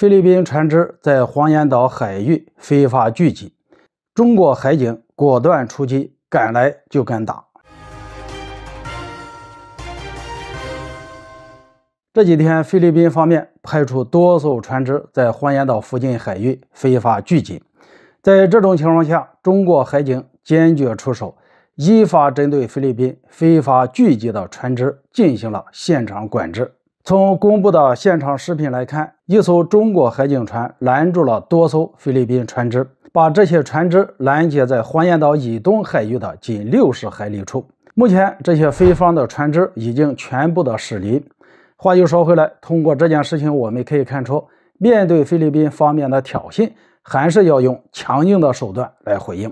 菲律宾船只在黄岩岛海域非法聚集，中国海警果断出击，敢来就敢打。这几天，菲律宾方面派出多艘船只在黄岩岛附近海域非法聚集，在这种情况下，中国海警坚决出手，依法针对菲律宾非法聚集的船只进行了现场管制。从公布的现场视频来看，一艘中国海警船拦住了多艘菲律宾船只，把这些船只拦截在黄岩岛以东海域的近六十海里处。目前，这些菲方的船只已经全部的驶离。话又说回来，通过这件事情，我们可以看出，面对菲律宾方面的挑衅，还是要用强硬的手段来回应。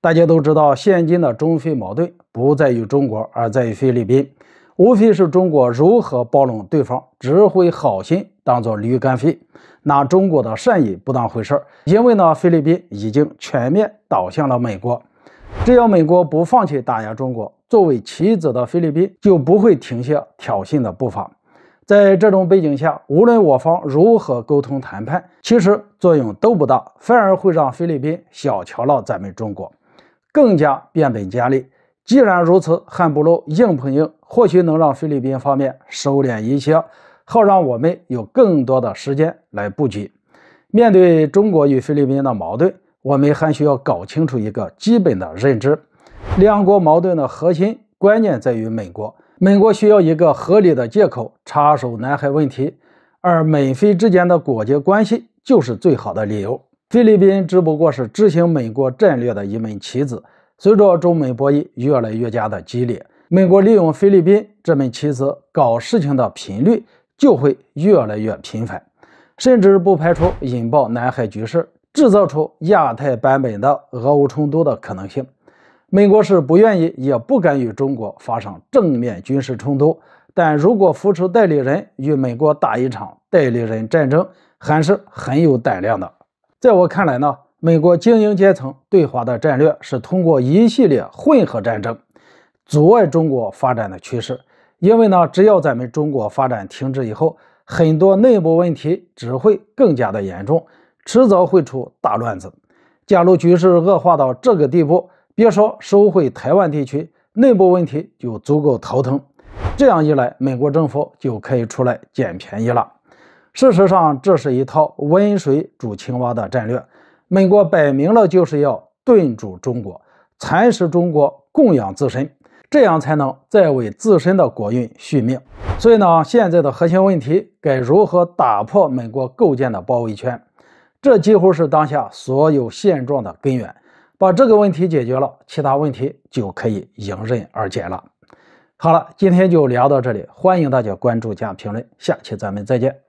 大家都知道，现今的中菲矛盾不在于中国，而在于菲律宾。无非是中国如何包容对方，只会好心当做驴肝肺，拿中国的善意不当回事儿。因为呢，菲律宾已经全面倒向了美国，只要美国不放弃打压中国，作为棋子的菲律宾就不会停下挑衅的步伐。在这种背景下，无论我方如何沟通谈判，其实作用都不大，反而会让菲律宾小瞧了咱们中国，更加变本加厉。既然如此，汉不如硬碰硬，或许能让菲律宾方面收敛一些，好让我们有更多的时间来布局。面对中国与菲律宾的矛盾，我们还需要搞清楚一个基本的认知：两国矛盾的核心关键在于美国。美国需要一个合理的借口插手南海问题，而美菲之间的国结关系就是最好的理由。菲律宾只不过是执行美国战略的一枚棋子。随着中美博弈越来越加的激烈，美国利用菲律宾这枚棋子搞事情的频率就会越来越频繁，甚至不排除引爆南海局势，制造出亚太版本的俄乌冲突的可能性。美国是不愿意也不敢与中国发生正面军事冲突，但如果扶持代理人与美国打一场代理人战争，还是很有胆量的。在我看来呢？美国精英阶层对华的战略是通过一系列混合战争，阻碍中国发展的趋势。因为呢，只要咱们中国发展停滞以后，很多内部问题只会更加的严重，迟早会出大乱子。假如局势恶化到这个地步，别说收回台湾地区，内部问题就足够头疼。这样一来，美国政府就可以出来捡便宜了。事实上，这是一套温水煮青蛙的战略。美国摆明了就是要炖煮中国，蚕食中国，供养自身，这样才能再为自身的国运续命。所以呢，现在的核心问题该如何打破美国构建的包围圈？这几乎是当下所有现状的根源。把这个问题解决了，其他问题就可以迎刃而解了。好了，今天就聊到这里，欢迎大家关注加评论，下期咱们再见。